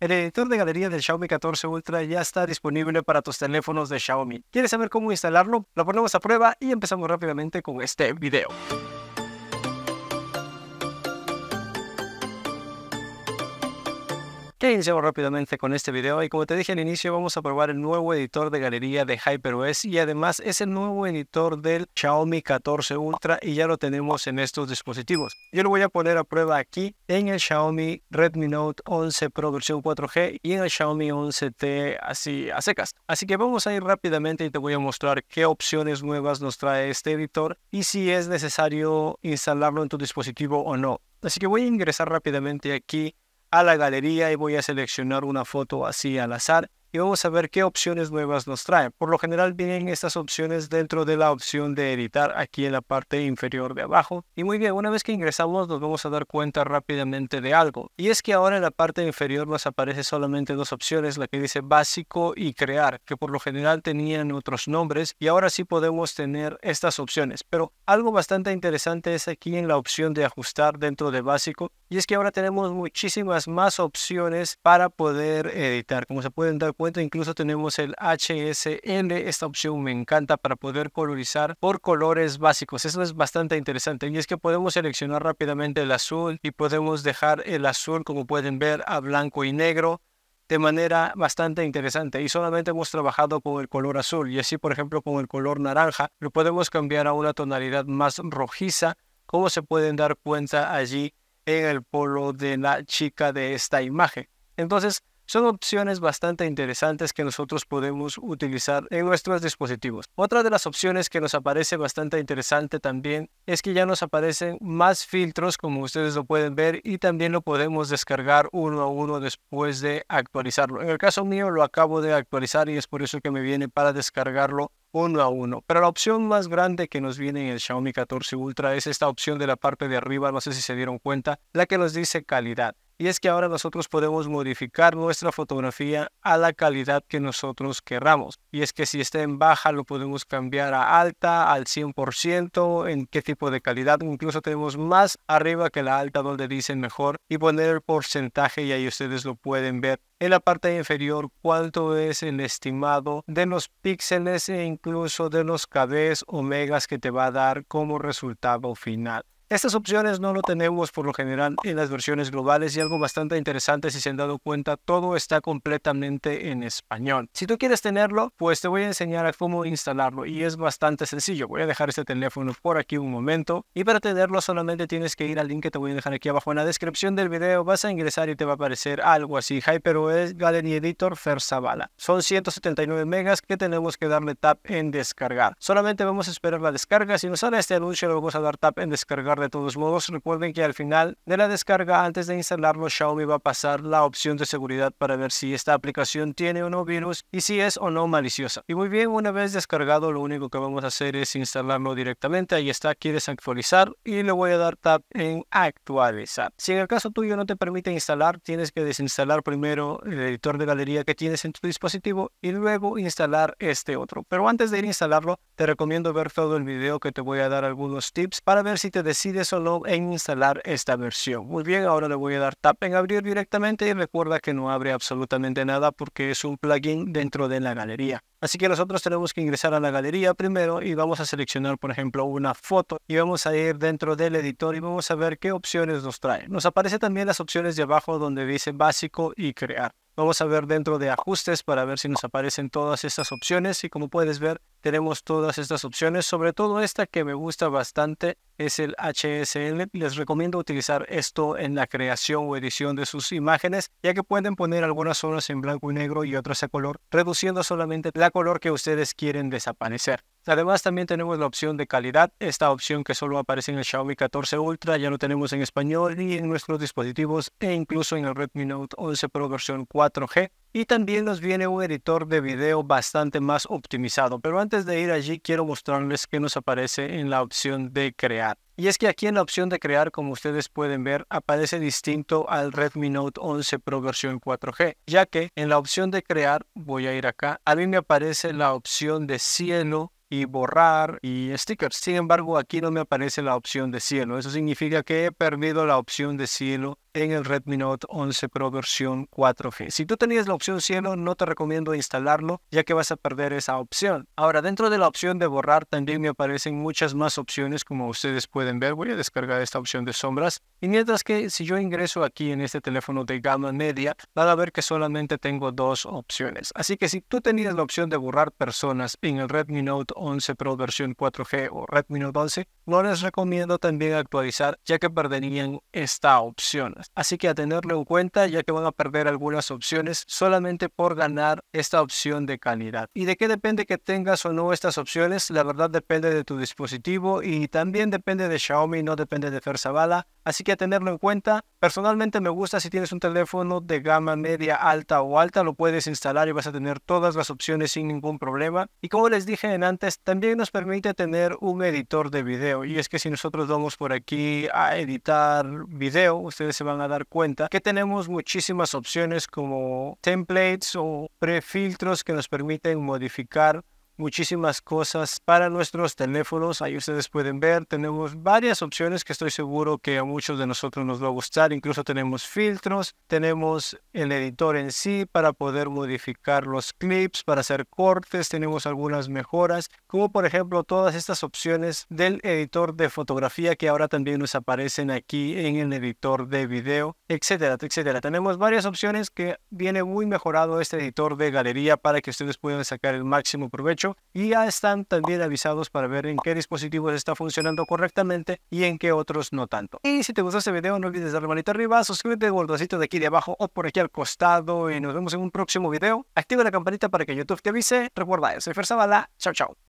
El editor de galería del Xiaomi 14 Ultra ya está disponible para tus teléfonos de Xiaomi. ¿Quieres saber cómo instalarlo? Lo ponemos a prueba y empezamos rápidamente con este video. ¿Qué iniciamos rápidamente con este video? Y como te dije al inicio, vamos a probar el nuevo editor de galería de HyperOS y además es el nuevo editor del Xiaomi 14 Ultra y ya lo tenemos en estos dispositivos. Yo lo voy a poner a prueba aquí en el Xiaomi Redmi Note 11 Pro versión 4G y en el Xiaomi 11T así a secas. Así que vamos a ir rápidamente y te voy a mostrar qué opciones nuevas nos trae este editor y si es necesario instalarlo en tu dispositivo o no. Así que voy a ingresar rápidamente aquí a la galería y voy a seleccionar una foto así al azar y vamos a ver qué opciones nuevas nos traen. Por lo general vienen estas opciones dentro de la opción de editar aquí en la parte inferior de abajo. Y muy bien, una vez que ingresamos nos vamos a dar cuenta rápidamente de algo. Y es que ahora en la parte inferior nos aparece solamente dos opciones, la que dice básico y crear, que por lo general tenían otros nombres y ahora sí podemos tener estas opciones. Pero algo bastante interesante es aquí en la opción de ajustar dentro de básico y es que ahora tenemos muchísimas más opciones para poder editar. Como se pueden dar cuenta. Incluso tenemos el hsn Esta opción me encanta para poder colorizar por colores básicos. Eso es bastante interesante. Y es que podemos seleccionar rápidamente el azul y podemos dejar el azul, como pueden ver, a blanco y negro de manera bastante interesante y solamente hemos trabajado con el color azul y así por ejemplo con el color naranja lo podemos cambiar a una tonalidad más rojiza como se pueden dar cuenta allí en el polo de la chica de esta imagen entonces son opciones bastante interesantes que nosotros podemos utilizar en nuestros dispositivos. Otra de las opciones que nos aparece bastante interesante también es que ya nos aparecen más filtros como ustedes lo pueden ver y también lo podemos descargar uno a uno después de actualizarlo. En el caso mío lo acabo de actualizar y es por eso que me viene para descargarlo uno a uno. Pero la opción más grande que nos viene en el Xiaomi 14 Ultra es esta opción de la parte de arriba, no sé si se dieron cuenta, la que nos dice calidad. Y es que ahora nosotros podemos modificar nuestra fotografía a la calidad que nosotros queramos. Y es que si está en baja lo podemos cambiar a alta, al 100%, en qué tipo de calidad. Incluso tenemos más arriba que la alta donde dicen mejor y poner el porcentaje y ahí ustedes lo pueden ver. En la parte inferior cuánto es el estimado de los píxeles e incluso de los KBs o megas que te va a dar como resultado final. Estas opciones no lo tenemos por lo general en las versiones globales y algo bastante interesante si se han dado cuenta, todo está completamente en español. Si tú quieres tenerlo, pues te voy a enseñar a cómo instalarlo y es bastante sencillo. Voy a dejar este teléfono por aquí un momento y para tenerlo solamente tienes que ir al link que te voy a dejar aquí abajo en la descripción del video, vas a ingresar y te va a aparecer algo así, HyperOS Gallery Editor Fersavala. Son 179 megas que tenemos que darle tap en descargar. Solamente vamos a esperar la descarga, si nos sale este anuncio lo vamos a dar tap en descargar de todos modos, recuerden que al final de la descarga, antes de instalarlo, Xiaomi va a pasar la opción de seguridad para ver si esta aplicación tiene o no virus y si es o no maliciosa. Y muy bien, una vez descargado, lo único que vamos a hacer es instalarlo directamente. Ahí está, quieres actualizar y le voy a dar tap en actualizar. Si en el caso tuyo no te permite instalar, tienes que desinstalar primero el editor de galería que tienes en tu dispositivo y luego instalar este otro. Pero antes de ir a instalarlo, te recomiendo ver todo el video que te voy a dar algunos tips para ver si te decides de solo en instalar esta versión. Muy bien, ahora le voy a dar tap en abrir directamente y recuerda que no abre absolutamente nada porque es un plugin dentro de la galería. Así que nosotros tenemos que ingresar a la galería primero y vamos a seleccionar, por ejemplo, una foto y vamos a ir dentro del editor y vamos a ver qué opciones nos trae. Nos aparecen también las opciones de abajo donde dice básico y crear. Vamos a ver dentro de ajustes para ver si nos aparecen todas estas opciones y como puedes ver tenemos todas estas opciones, sobre todo esta que me gusta bastante es el HSL. Les recomiendo utilizar esto en la creación o edición de sus imágenes ya que pueden poner algunas zonas en blanco y negro y otras a color, reduciendo solamente la color que ustedes quieren desaparecer. Además también tenemos la opción de calidad, esta opción que solo aparece en el Xiaomi 14 Ultra, ya lo tenemos en español y en nuestros dispositivos e incluso en el Redmi Note 11 Pro versión 4G. Y también nos viene un editor de video bastante más optimizado, pero antes de ir allí quiero mostrarles que nos aparece en la opción de crear. Y es que aquí en la opción de crear, como ustedes pueden ver, aparece distinto al Redmi Note 11 Pro versión 4G, ya que en la opción de crear, voy a ir acá, a mí me aparece la opción de cielo y borrar y stickers. Sin embargo, aquí no me aparece la opción de cielo. Eso significa que he perdido la opción de cielo en el Redmi Note 11 Pro versión 4G. Si tú tenías la opción cielo, no te recomiendo instalarlo, ya que vas a perder esa opción. Ahora, dentro de la opción de borrar, también me aparecen muchas más opciones, como ustedes pueden ver. Voy a descargar esta opción de sombras. Y mientras que si yo ingreso aquí en este teléfono de gama media, van a ver que solamente tengo dos opciones. Así que si tú tenías la opción de borrar personas en el Redmi Note 11 Pro versión 4G o Redmi Note 11, no les recomiendo también actualizar, ya que perderían esta opción. Así que a tenerlo en cuenta ya que van a perder algunas opciones solamente por ganar esta opción de calidad. ¿Y de qué depende que tengas o no estas opciones? La verdad depende de tu dispositivo y también depende de Xiaomi, no depende de Zavala así que a tenerlo en cuenta. Personalmente me gusta si tienes un teléfono de gama media, alta o alta, lo puedes instalar y vas a tener todas las opciones sin ningún problema. Y como les dije antes, también nos permite tener un editor de video. Y es que si nosotros vamos por aquí a editar video, ustedes se van a dar cuenta que tenemos muchísimas opciones como templates o prefiltros que nos permiten modificar muchísimas cosas para nuestros teléfonos. Ahí ustedes pueden ver, tenemos varias opciones que estoy seguro que a muchos de nosotros nos va a gustar. Incluso tenemos filtros, tenemos el editor en sí para poder modificar los clips, para hacer cortes, tenemos algunas mejoras, como por ejemplo todas estas opciones del editor de fotografía que ahora también nos aparecen aquí en el editor de video, etcétera, etcétera. Tenemos varias opciones que viene muy mejorado este editor de galería para que ustedes puedan sacar el máximo provecho y ya están también avisados para ver en qué dispositivos está funcionando correctamente y en qué otros no tanto. Y si te gustó este video no olvides darle manita arriba, suscríbete al dedito de aquí de abajo o por aquí al costado y nos vemos en un próximo video. Activa la campanita para que YouTube te avise. Recuerda, soy Fer Chao, chao.